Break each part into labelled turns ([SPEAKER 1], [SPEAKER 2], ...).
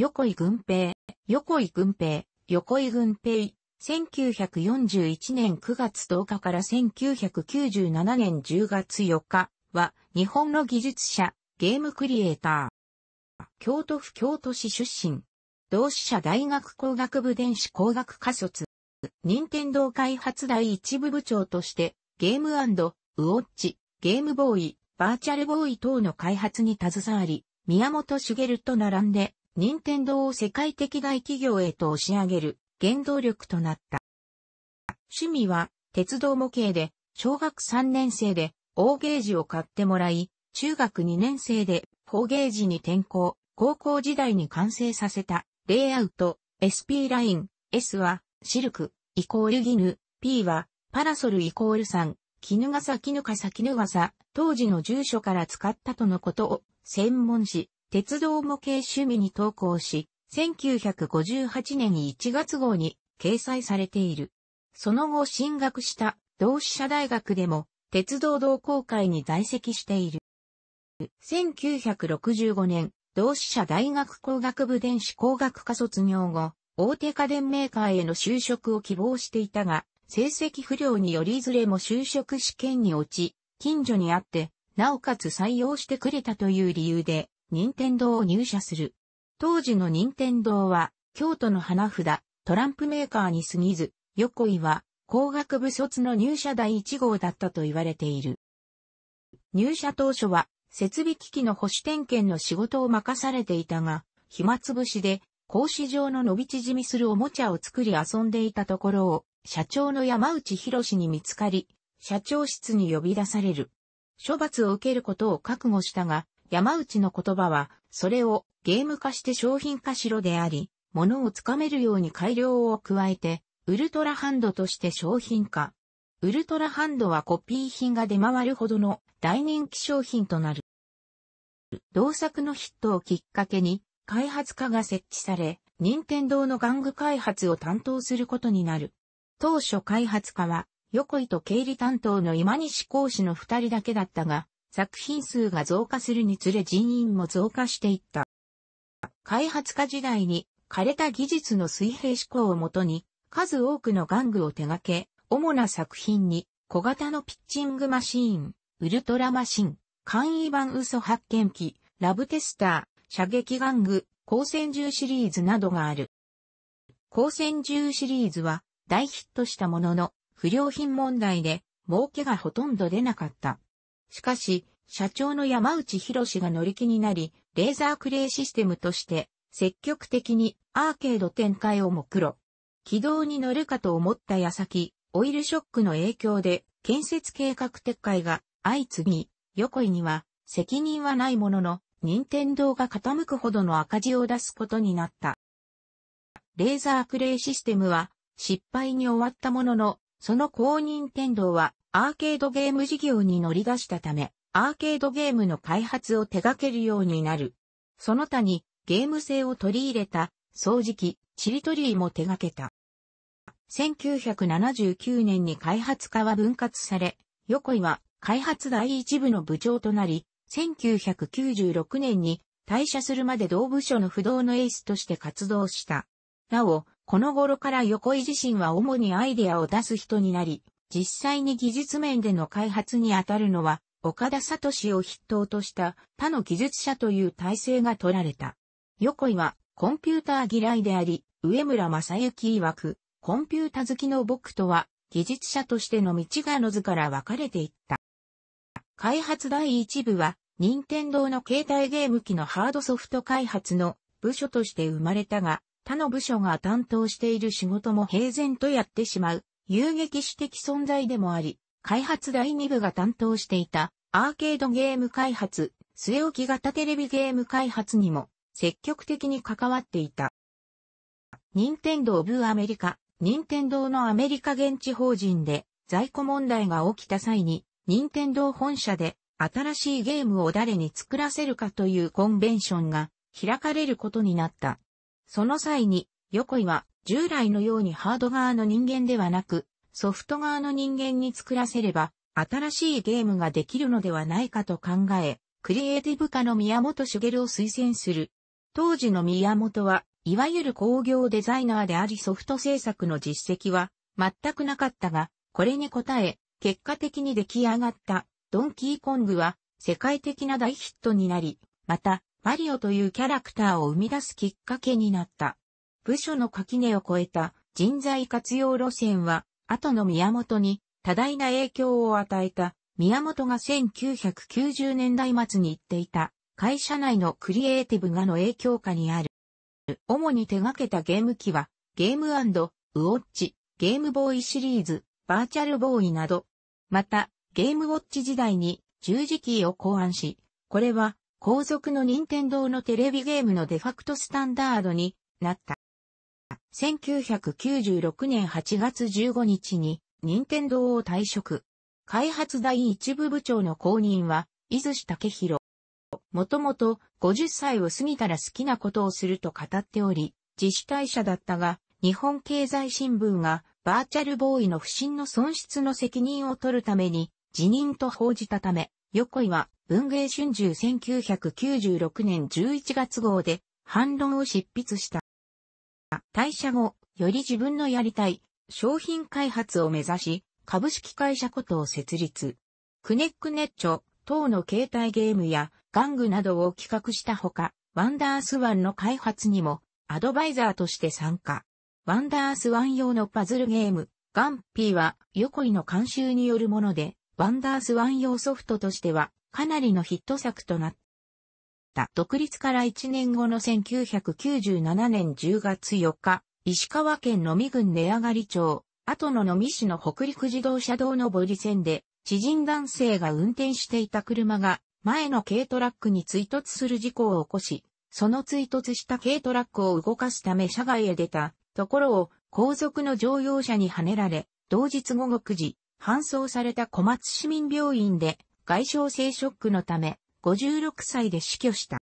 [SPEAKER 1] 横井軍平、横井軍平、横井軍平、1941年9月10日から1997年10月4日は日本の技術者、ゲームクリエイター。京都府京都市出身。同志社大学工学部電子工学科卒。任天堂開発第一部部長としてゲームウォッチ、ゲームボーイ、バーチャルボーイ等の開発に携わり、宮本茂と並んで任天堂を世界的大企業へと押し上げる原動力となった。趣味は鉄道模型で小学3年生で大ゲージを買ってもらい、中学2年生で4ゲージに転校、高校時代に完成させたレイアウト、SP ライン、S はシルク、イコールギヌ、P はパラソルイコール3、絹笠絹笠絹笠、当時の住所から使ったとのことを専門誌、鉄道模型趣味に投稿し、1958年に1月号に掲載されている。その後進学した同志社大学でも鉄道同好会に在籍している。1965年、同志社大学工学部電子工学科卒業後、大手家電メーカーへの就職を希望していたが、成績不良によりいずれも就職試験に落ち、近所にあって、なおかつ採用してくれたという理由で、任天堂を入社する。当時の任天堂は、京都の花札、トランプメーカーに過ぎず、横井は、工学部卒の入社第1号だったと言われている。入社当初は、設備機器の保守点検の仕事を任されていたが、暇つぶしで、格子状の伸び縮みするおもちゃを作り遊んでいたところを、社長の山内博に見つかり、社長室に呼び出される。処罰を受けることを覚悟したが、山内の言葉は、それをゲーム化して商品化しろであり、物をつかめるように改良を加えて、ウルトラハンドとして商品化。ウルトラハンドはコピー品が出回るほどの大人気商品となる。同作のヒットをきっかけに、開発課が設置され、任天堂の玩具開発を担当することになる。当初開発課は、横井と経理担当の今西講師の二人だけだったが、作品数が増加するにつれ人員も増加していった。開発家時代に枯れた技術の水平思考をもとに数多くの玩具を手掛け、主な作品に小型のピッチングマシーン、ウルトラマシン、簡易版嘘発見機、ラブテスター、射撃玩具、光線銃シリーズなどがある。光線銃シリーズは大ヒットしたものの不良品問題で儲けがほとんど出なかった。しかし、社長の山内博が乗り気になり、レーザークレイシステムとして、積極的にアーケード展開を目論。軌道に乗るかと思った矢先、オイルショックの影響で、建設計画撤回が相次ぎ、横井には責任はないものの、任天堂が傾くほどの赤字を出すことになった。レーザークレイシステムは失敗に終わったものの、その後任天堂はアーケードゲーム事業に乗り出したため、アーケードゲームの開発を手掛けるようになる。その他にゲーム性を取り入れた掃除機、チリトリーも手掛けた。1979年に開発家は分割され、横井は開発第一部の部長となり、1996年に退社するまで同部署の不動のエースとして活動した。なお、この頃から横井自身は主にアイデアを出す人になり、実際に技術面での開発にあたるのは、岡田聡を筆頭とした他の技術者という体制が取られた。横井はコンピューター嫌いであり、上村正幸曰く、コンピュータ好きの僕とは、技術者としての道がのずから分かれていった。開発第一部は、任天堂の携帯ゲーム機のハードソフト開発の部署として生まれたが、他の部署が担当している仕事も平然とやってしまう遊撃士的存在でもあり、開発第2部が担当していたアーケードゲーム開発、末置き型テレビゲーム開発にも積極的に関わっていた。任天堂ブーアメリカ、任天堂のアメリカ現地法人で在庫問題が起きた際に、任天堂本社で新しいゲームを誰に作らせるかというコンベンションが開かれることになった。その際に横井は従来のようにハード側の人間ではなく、ソフト側の人間に作らせれば、新しいゲームができるのではないかと考え、クリエイティブ家の宮本茂を推薦する。当時の宮本は、いわゆる工業デザイナーでありソフト制作の実績は全くなかったが、これに応え、結果的に出来上がったドンキーコングは世界的な大ヒットになり、また、マリオというキャラクターを生み出すきっかけになった。部署の垣根を越えた人材活用路線は、後の宮本に多大な影響を与えた。宮本が1990年代末に言っていた会社内のクリエイティブがの影響下にある。主に手掛けたゲーム機はゲームウォッチ、ゲームボーイシリーズ、バーチャルボーイなど。また、ゲームウォッチ時代に十字キーを考案し、これは後続の任天堂のテレビゲームのデファクトスタンダードになった。1996年8月15日に、任天堂を退職。開発第一部部長の後任は、伊豆武弘。もともと、50歳を過ぎたら好きなことをすると語っており、自主退社だったが、日本経済新聞が、バーチャルボーイの不審の損失の責任を取るために、辞任と報じたため、横井は、文芸春秋1996年11月号で、反論を執筆した。退社後、より自分のやりたい商品開発を目指し、株式会社ことを設立。クネックネッチョ等の携帯ゲームや玩具などを企画したほか、ワンダースワンの開発にもアドバイザーとして参加。ワンダースワン用のパズルゲーム、ガンピーは横井の監修によるもので、ワンダースワン用ソフトとしてはかなりのヒット作となった。。独立から1年後の1997年10月4日、石川県野見郡根上がり町、後の野見市の北陸自動車道上り線で、知人男性が運転していた車が、前の軽トラックに追突する事故を起こし、その追突した軽トラックを動かすため車外へ出たところを後続の乗用車にはねられ、同日午後9時、搬送された小松市民病院で外傷性ショックのため56歳で死去した。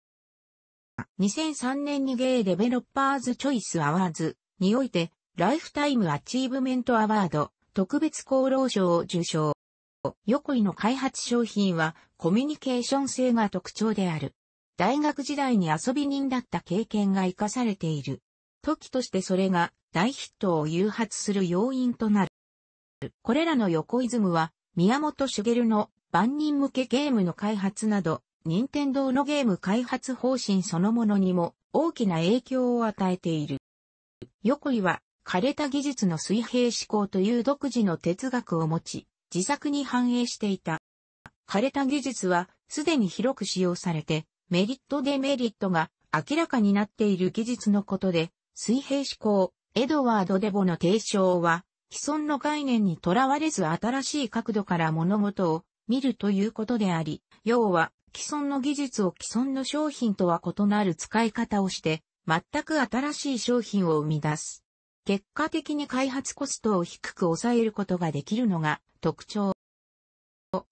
[SPEAKER 1] 2003年にゲイデベロッパーズチョイスアワーズにおいて、ライフタイムアチーブメントアワード特別功労賞を受賞。横井の開発商品はコミュニケーション性が特徴である。大学時代に遊び人だった経験が活かされている。時としてそれが大ヒットを誘発する要因となる。これらの横イズムは宮本茂の万人向けゲームの開発など、任天堂のゲーム開発方針そのものにも大きな影響を与えている。横井は、枯れた技術の水平思考という独自の哲学を持ち、自作に反映していた。枯れた技術は、すでに広く使用されて、メリットデメリットが明らかになっている技術のことで、水平思考、エドワード・デボの提唱は、既存の概念にとらわれず新しい角度から物事を見るということであり、要は既存の技術を既存の商品とは異なる使い方をして、全く新しい商品を生み出す。結果的に開発コストを低く抑えることができるのが特徴。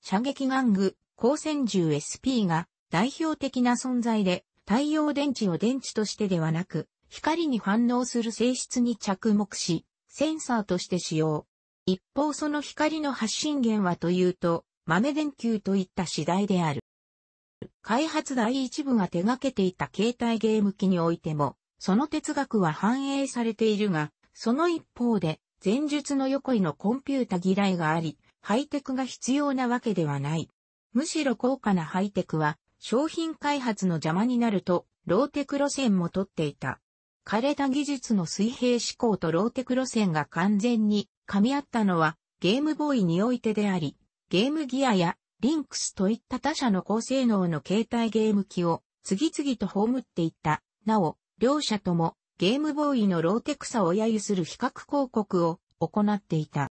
[SPEAKER 1] 射撃玩具、光線銃 SP が代表的な存在で、太陽電池を電池としてではなく、光に反応する性質に着目し、センサーとして使用。一方その光の発信源はというと、豆電球といった次第である。開発第一部が手掛けていた携帯ゲーム機においても、その哲学は反映されているが、その一方で、前述の横井のコンピュータ嫌いがあり、ハイテクが必要なわけではない。むしろ高価なハイテクは、商品開発の邪魔になると、ローテク路線も取っていた。枯れた技術の水平思考とローテク路線が完全に噛み合ったのは、ゲームボーイにおいてであり、ゲームギアやリンクスといった他社の高性能の携帯ゲーム機を次々と葬っていった。なお、両社ともゲームボーイのローテクサを揶揄する比較広告を行っていた。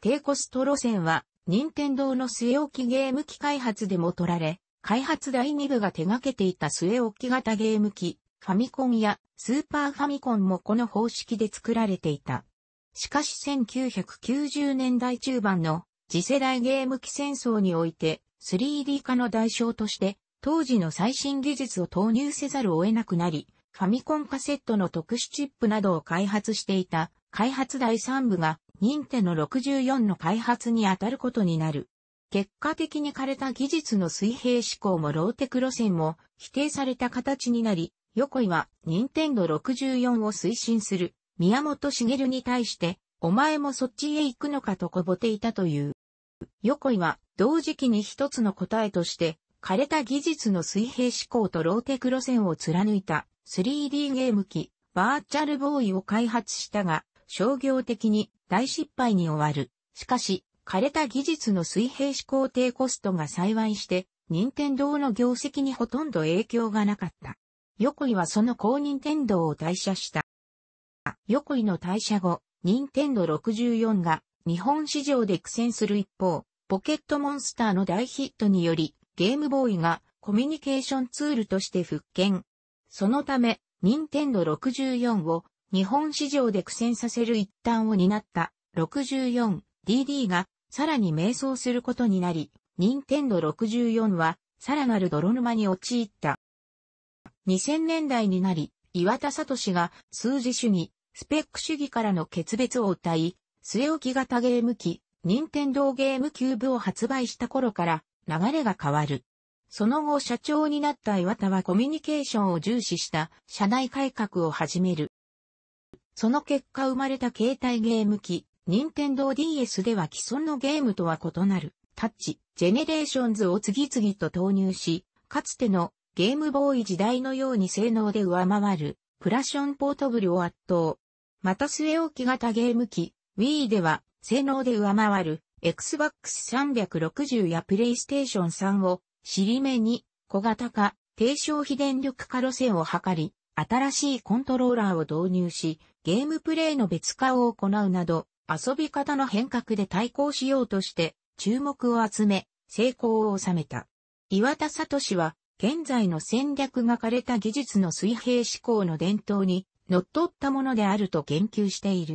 [SPEAKER 1] 低コスト路線は、任天堂の据え置きゲーム機開発でも取られ、開発第2部が手掛けていた据え置き型ゲーム機、ファミコンやスーパーファミコンもこの方式で作られていた。しかし1990年代中盤の次世代ゲーム機戦争において 3D 化の代償として当時の最新技術を投入せざるを得なくなり、ファミコンカセットの特殊チップなどを開発していた開発第3部が任天の64の開発に当たることになる。結果的に枯れた技術の水平思考もローテク路線も否定された形になり、横井は任天堂64を推進する宮本茂に対して、お前もそっちへ行くのかとこぼていたという。横井は同時期に一つの答えとして、枯れた技術の水平思考とローテク路線を貫いた 3D ゲーム機バーチャルボーイを開発したが、商業的に大失敗に終わる。しかし、枯れた技術の水平思考低コストが幸いして、任天堂の業績にほとんど影響がなかった。横井はその後任天堂を退社した。横井の退社後、任天堂64が日本市場で苦戦する一方、ポケットモンスターの大ヒットにより、ゲームボーイがコミュニケーションツールとして復権。そのため、任天堂64を日本市場で苦戦させる一端を担った 64DD がさらに迷走することになり、任天堂64はさらなる泥沼に陥った。2000年代になり、岩田聡が数字主義、スペック主義からの決別を謳い、据え置き型ゲーム機、任天堂ゲームキューブを発売した頃から流れが変わる。その後社長になった岩田はコミュニケーションを重視した社内改革を始める。その結果生まれた携帯ゲーム機、任天堂 DS では既存のゲームとは異なる、タッチ、ジェネレーションズを次々と投入し、かつてのゲームボーイ時代のように性能で上回る、プラションポートブルを圧倒。また据え置き型ゲーム機、Wii では、性能で上回る、Xbox 360や PlayStation 3を、尻目に、小型化、低消費電力化路線を図り、新しいコントローラーを導入し、ゲームプレイの別化を行うなど、遊び方の変革で対抗しようとして、注目を集め、成功を収めた。岩田聡は、現在の戦略が枯れた技術の水平思考の伝統に、則っったものであると言及している。